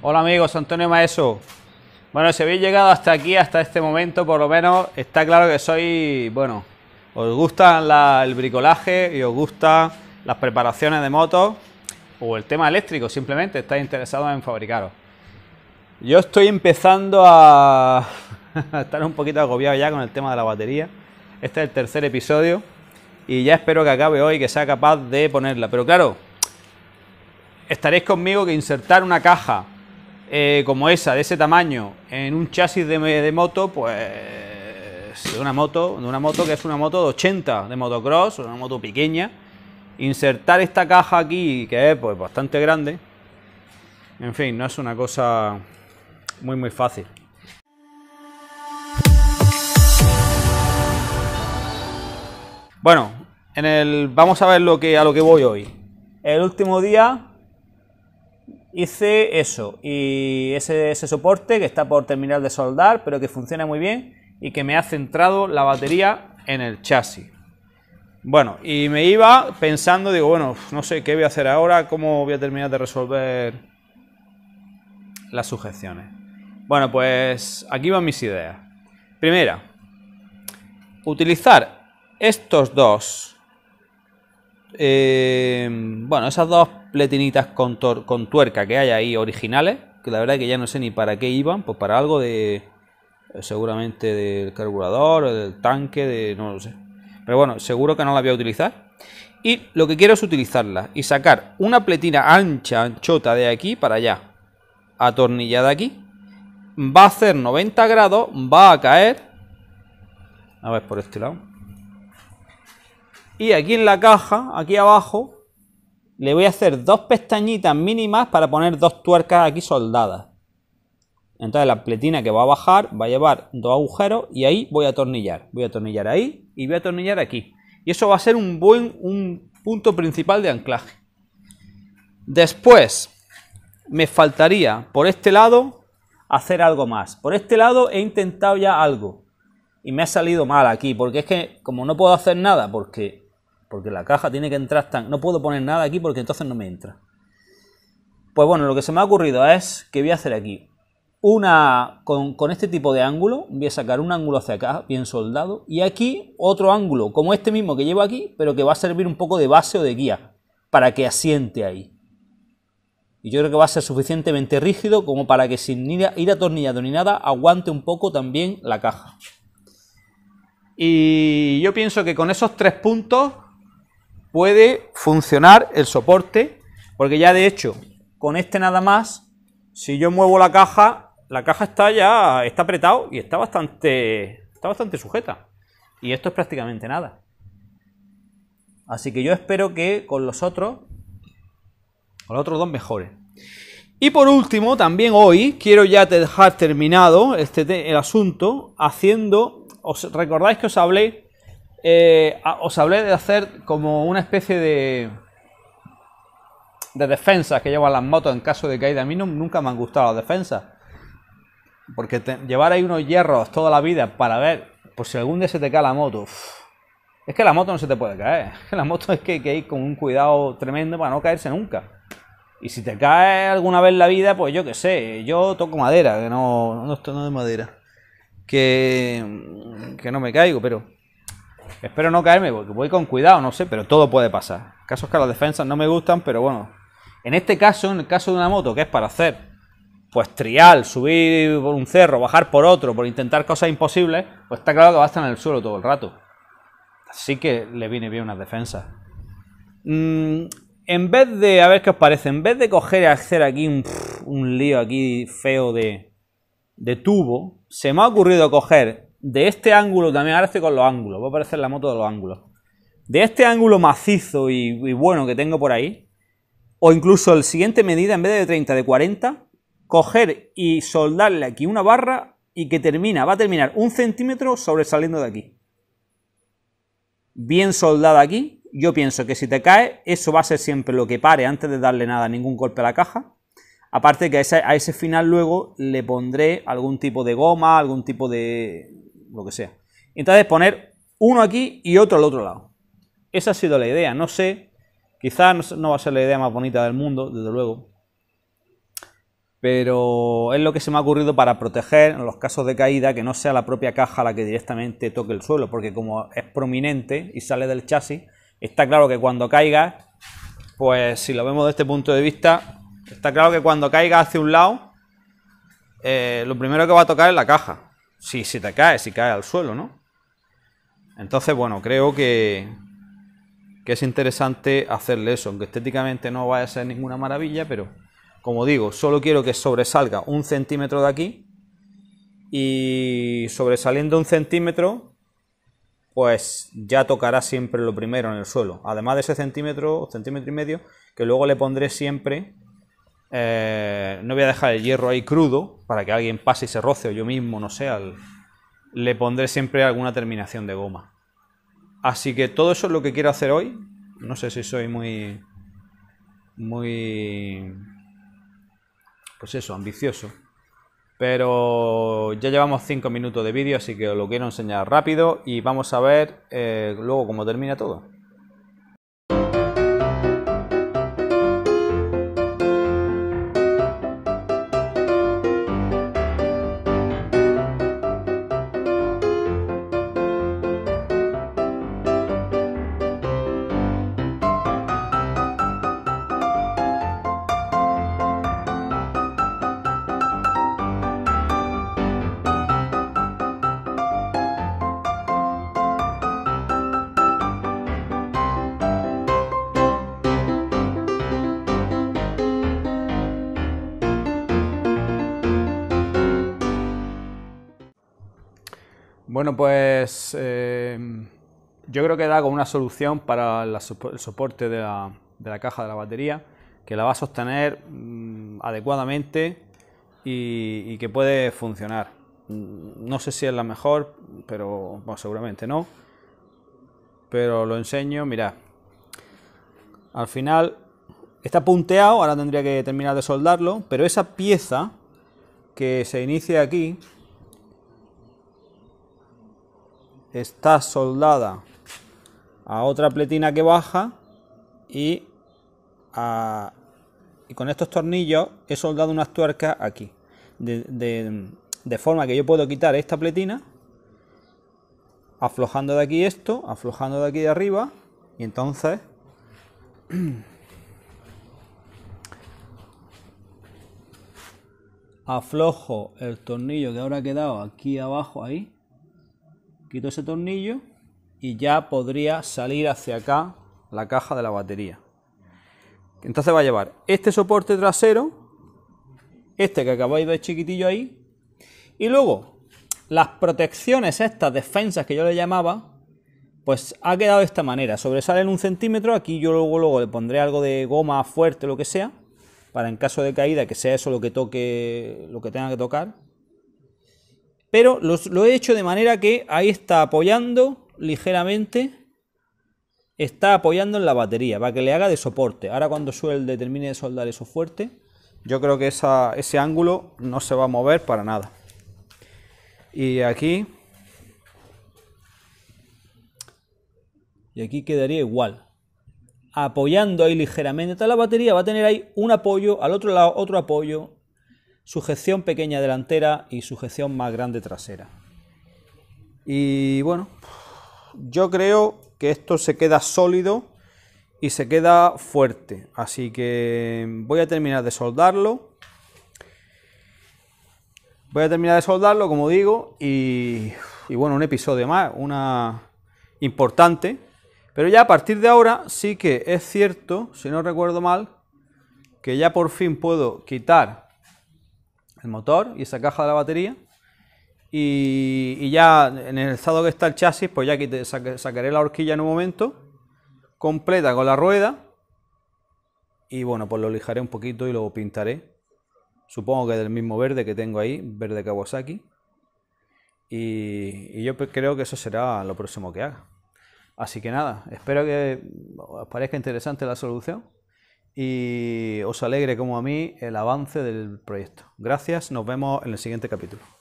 Hola amigos, Antonio Maeso. Bueno, si habéis llegado hasta aquí, hasta este momento, por lo menos está claro que sois, bueno, os gusta el bricolaje y os gusta las preparaciones de motos o el tema eléctrico, simplemente estáis interesados en fabricaros. Yo estoy empezando a estar un poquito agobiado ya con el tema de la batería. Este es el tercer episodio y ya espero que acabe hoy, que sea capaz de ponerla. Pero claro, estaréis conmigo que insertar una caja eh, como esa, de ese tamaño, en un chasis de, moto, pues de una moto, de una moto que es una moto de 80 de motocross, una moto pequeña, insertar esta caja aquí, que es pues bastante grande, en fin, no es una cosa muy muy fácil. Bueno, en el, vamos a ver lo que, a lo que voy hoy. El último día hice eso y ese, soporte que está por terminar de soldar, pero que funciona muy bien y que me ha centrado la batería en el chasis. Bueno, y me iba pensando, digo, bueno, no sé qué voy a hacer ahora, cómo voy a terminar de resolver las sujeciones. Bueno, pues aquí van mis ideas. Primera, utilizar estos dos, eh, bueno, esas dos pletinitas con, con tuerca que hay ahí originales, que la verdad que ya no sé ni para qué iban, pues para algo de eh, seguramente del carburador, del tanque, de no lo sé. Pero bueno, seguro que no la voy a utilizar. Y lo que quiero es utilizarla y sacar una pletina ancha, anchota de aquí para allá, atornillada aquí. Va a hacer 90 grados, va a caer. A ver, por este lado. Y aquí en la caja, aquí abajo, le voy a hacer dos pestañitas mínimas para poner dos tuercas aquí soldadas. Entonces la pletina que va a bajar va a llevar dos agujeros y ahí voy a atornillar. Voy a atornillar ahí y voy a atornillar aquí. Y eso va a ser un buen un punto principal de anclaje. Después me faltaría por este lado hacer algo más. Por este lado he intentado ya algo y me ha salido mal aquí porque es que como no puedo hacer nada porque porque la caja tiene que entrar tan... No puedo poner nada aquí porque entonces no me entra. Pues bueno, lo que se me ha ocurrido es que voy a hacer aquí una... Con, este tipo de ángulo, voy a sacar un ángulo hacia acá, bien soldado, y aquí otro ángulo, como este mismo que llevo aquí, pero que va a servir un poco de base o de guía, para que asiente ahí. Y yo creo que va a ser suficientemente rígido como para que sin ir atornillado ni nada, aguante un poco también la caja. Y yo pienso que con esos tres puntos puede funcionar el soporte, porque ya de hecho, con este nada más, si yo muevo la caja, la caja está ya, está apretado y está bastante, está bastante sujeta. Y esto es prácticamente nada. Así que yo espero que con los otros, con los otros dos mejores. Y por último, también hoy quiero ya dejar terminado este, el asunto haciendo, os recordáis que os hablé eh, os hablé de hacer como una especie de, de defensas que llevan las motos en caso de caída. A mí nunca me han gustado las defensas. Porque llevar ahí unos hierros toda la vida para ver por pues si algún día se te cae la moto. Es que la moto no se te puede caer. La moto es que hay que ir con un cuidado tremendo para no caerse nunca. Y si te cae alguna vez la vida, pues yo qué sé. Yo toco madera, que no, no, no de madera. que no me caigo, pero Espero no caerme porque voy con cuidado, no sé, pero todo puede pasar. Casos que las defensas no me gustan, pero bueno. En este caso, en el caso de una moto, que es para hacer, pues trial, subir por un cerro, bajar por otro, por intentar cosas imposibles, pues está claro que va a estar en el suelo todo el rato. Así que le viene bien unas defensas. Mm, en vez de, a ver qué os parece, en vez de coger y hacer aquí un, lío aquí feo de, de tubo, se me ha ocurrido coger de este ángulo, también ahora estoy con los ángulos, va a aparecer la moto de los ángulos. De este ángulo macizo y, bueno que tengo por ahí, o incluso el siguiente medida, en vez de 30, de 40, coger y soldarle aquí una barra y que termina, va a terminar un centímetro sobresaliendo de aquí. Bien soldada aquí, yo pienso que si te cae, eso va a ser siempre lo que pare antes de darle nada, ningún golpe a la caja. Aparte que a ese final luego le pondré algún tipo de goma, algún tipo de, lo que sea. Entonces poner uno aquí y otro al otro lado. Esa ha sido la idea. No sé, quizás no va a ser la idea más bonita del mundo, desde luego. Pero es lo que se me ha ocurrido para proteger en los casos de caída que no sea la propia caja la que directamente toque el suelo, porque como es prominente y sale del chasis, está claro que cuando caiga, pues si lo vemos desde este punto de vista, está claro que cuando caiga hacia un lado, eh, lo primero que va a tocar es la caja. Si, te cae si cae al suelo, ¿no? Entonces, bueno, creo que, que es interesante hacerle eso, aunque estéticamente no vaya a ser ninguna maravilla, pero como digo, solo quiero que sobresalga un centímetro de aquí y sobresaliendo un centímetro, pues ya tocará siempre lo primero en el suelo. Además de ese centímetro, centímetro y medio, que luego le pondré siempre eh, no voy a dejar el hierro ahí crudo para que alguien pase y se roce o yo mismo, no sé, le pondré siempre alguna terminación de goma. Así que todo eso es lo que quiero hacer hoy. No sé si soy muy... Muy... Pues eso, ambicioso. Pero ya llevamos 5 minutos de vídeo, así que os lo quiero enseñar rápido y vamos a ver eh, luego cómo termina todo. Bueno, pues eh, yo creo que da como una solución para el soporte de la, caja de la batería, que la va a sostener mm, adecuadamente y, que puede funcionar. No sé si es la mejor, pero seguramente no. Pero lo enseño, mirad. Al final está punteado, ahora tendría que terminar de soldarlo, pero esa pieza que se inicia aquí, está soldada a otra pletina que baja y, con estos tornillos he soldado unas tuercas aquí. De, de forma que yo puedo quitar esta pletina aflojando de aquí esto, aflojando de aquí de arriba y entonces aflojo el tornillo que ahora ha quedado aquí abajo ahí quito ese tornillo y ya podría salir hacia acá la caja de la batería. Entonces va a llevar este soporte trasero, este que acabáis de chiquitillo ahí, y luego las protecciones, estas defensas que yo le llamaba, pues ha quedado de esta manera. Sobresalen un centímetro, aquí yo luego, luego le pondré algo de goma fuerte, lo que sea, para en caso de caída que sea eso lo que toque, lo que tenga que tocar pero lo he hecho de manera que ahí está apoyando ligeramente. Está apoyando en la batería para que le haga de soporte. Ahora cuando suelde termine de soldar eso fuerte, yo creo que ese ángulo no se va a mover para nada. Y aquí... Y aquí quedaría igual apoyando ahí ligeramente. Está la batería, va a tener ahí un apoyo, al otro lado otro apoyo, sujeción pequeña delantera y sujeción más grande trasera. Y bueno, yo creo que esto se queda sólido y se queda fuerte. Así que voy a terminar de soldarlo. Voy a terminar de soldarlo, como digo, y, y bueno, un episodio más, una importante. Pero ya a partir de ahora sí que es cierto, si no recuerdo mal, que ya por fin puedo quitar motor y esa caja de la batería. Y, ya en el estado que está el chasis, pues ya aquí sacaré la horquilla en un momento, completa con la rueda. Y bueno, pues lo lijaré un poquito y lo pintaré. Supongo que del mismo verde que tengo ahí, verde Kawasaki. Y, y, yo pues, creo que eso será lo próximo que haga. Así que nada, espero que os parezca interesante la solución y os alegre como a mí el avance del proyecto. Gracias, nos vemos en el siguiente capítulo.